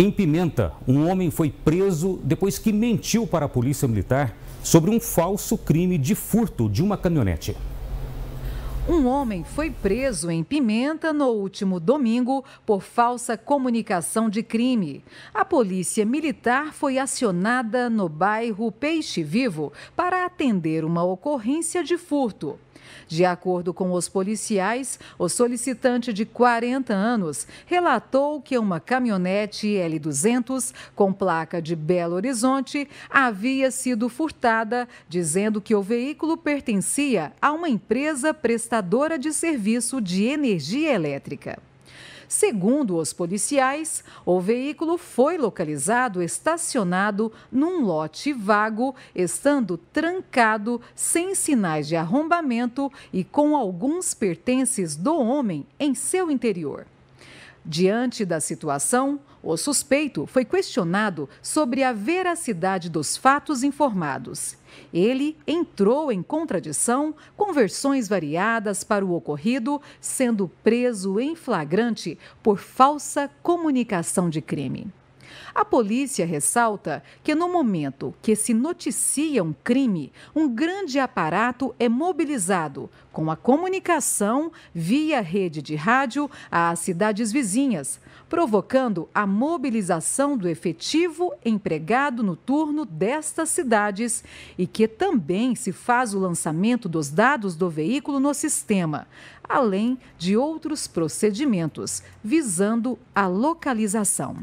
Em Pimenta, um homem foi preso depois que mentiu para a Polícia Militar sobre um falso crime de furto de uma caminhonete. Um homem foi preso em Pimenta no último domingo por falsa comunicação de crime. A polícia militar foi acionada no bairro Peixe Vivo para atender uma ocorrência de furto. De acordo com os policiais, o solicitante de 40 anos relatou que uma caminhonete L200 com placa de Belo Horizonte havia sido furtada, dizendo que o veículo pertencia a uma empresa prestadora de serviço de energia elétrica. Segundo os policiais, o veículo foi localizado estacionado num lote vago, estando trancado, sem sinais de arrombamento e com alguns pertences do homem em seu interior. Diante da situação, o suspeito foi questionado sobre a veracidade dos fatos informados. Ele entrou em contradição com versões variadas para o ocorrido, sendo preso em flagrante por falsa comunicação de crime. A polícia ressalta que no momento que se noticia um crime, um grande aparato é mobilizado com a comunicação via rede de rádio às cidades vizinhas, provocando a mobilização do efetivo empregado no turno destas cidades e que também se faz o lançamento dos dados do veículo no sistema, além de outros procedimentos visando a localização.